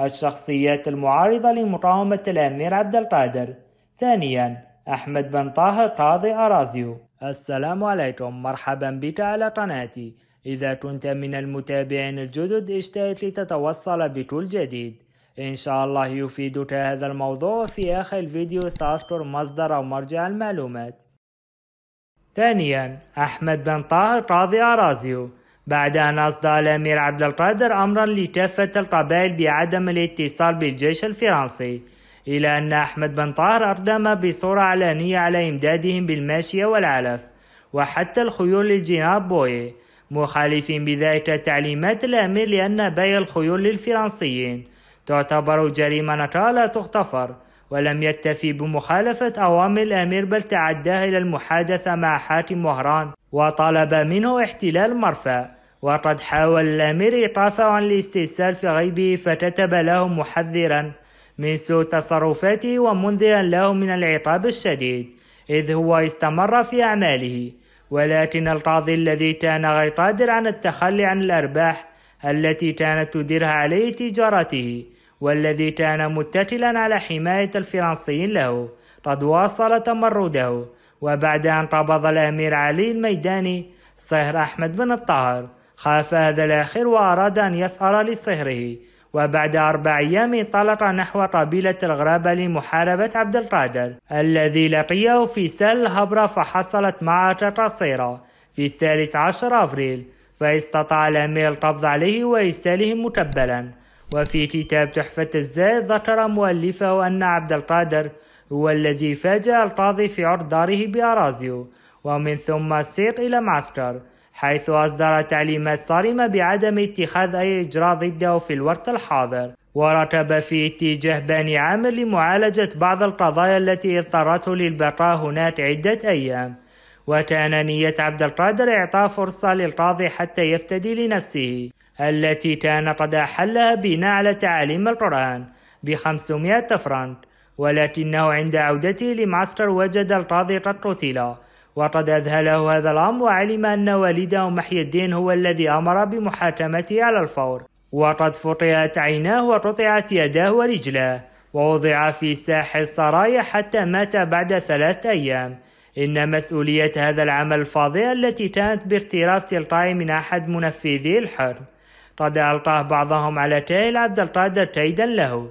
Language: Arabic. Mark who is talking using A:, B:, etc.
A: الشخصيات المعارضة لمقاومة الأمير عبد القادر ثانيا أحمد بن طاهر قاضي أرازيو السلام عليكم مرحبا بك على قناتي إذا كنت من المتابعين الجدد اشتهيت لتتوصل بكل جديد إن شاء الله يفيدك هذا الموضوع في آخر الفيديو سأذكر مصدر أو مرجع المعلومات ثانيا أحمد بن طاهر قاضي أرازيو بعد أن أصدى الأمير عبد القادر أمرا لكافة القبائل بعدم الاتصال بالجيش الفرنسي إلى أن أحمد بن طاهر أقدم بصورة علنية على إمدادهم بالماشية والعلف وحتى الخيول للجناب بوي مخالفين بذلك تعليمات الأمير لأن بيع الخيول للفرنسيين تعتبر جريمة نكرة لا تغتفر ولم يكتفي بمخالفة أوامر الأمير بل تعداه إلى المحادثة مع حاكم وهران وطلب منه احتلال مرفأ وقد حاول الأمير عن الاستئسال في غيبه فكتب له محذرا من سوء تصرفاته ومنذرا له من العقاب الشديد إذ هو استمر في أعماله ولكن القاضي الذي كان غير قادر عن التخلي عن الأرباح التي كانت تديرها عليه تجارته والذي كان متكلا على حماية الفرنسيين له قد واصل تمرده وبعد أن قبض الأمير علي الميداني صهر أحمد بن الطاهر خاف هذا الآخر وأراد أن يثأر لصهره وبعد أربع أيام انطلق نحو قبيلة الغرابة لمحاربة عبد القادر الذي لقيه في سل هبرة فحصلت معركة قصيرة في الثالث عشر أفريل فاستطاع الأمير القبض عليه وإرساله متبلا وفي كتاب تحفة الزاد ذكر مؤلفه أن عبد القادر هو الذي فاجأ القاضي في عرض داره بأرازيو ومن ثم السير إلى معسكر حيث أصدر تعليمات صارمة بعدم اتخاذ أي إجراء ضده في الوقت الحاضر ورتب في اتجاه بني عامر لمعالجة بعض القضايا التي اضطرته للبقاء هناك عدة أيام وكان نية عبد القادر إعطاء فرصة للقاضي حتى يفتدي لنفسه التي كان قد أحلها بناء على تعاليم القرآن بخمسمائة فرنك ولكنه عند عودته لمعسكر وجد القاضي قد قتل وقد أذهله هذا الأمر وعلم أن والده محي الدين هو الذي أمر بمحاكمته على الفور وقد فطئت عيناه وقطعت يداه ورجلاه ووضع في ساح السرايا حتى مات بعد ثلاثة أيام إن مسؤولية هذا العمل الفاضي التي كانت بارتراف تلقائي من أحد منفذي الحرب قد ألقاه بعضهم على تايل عبد القادر كيدا له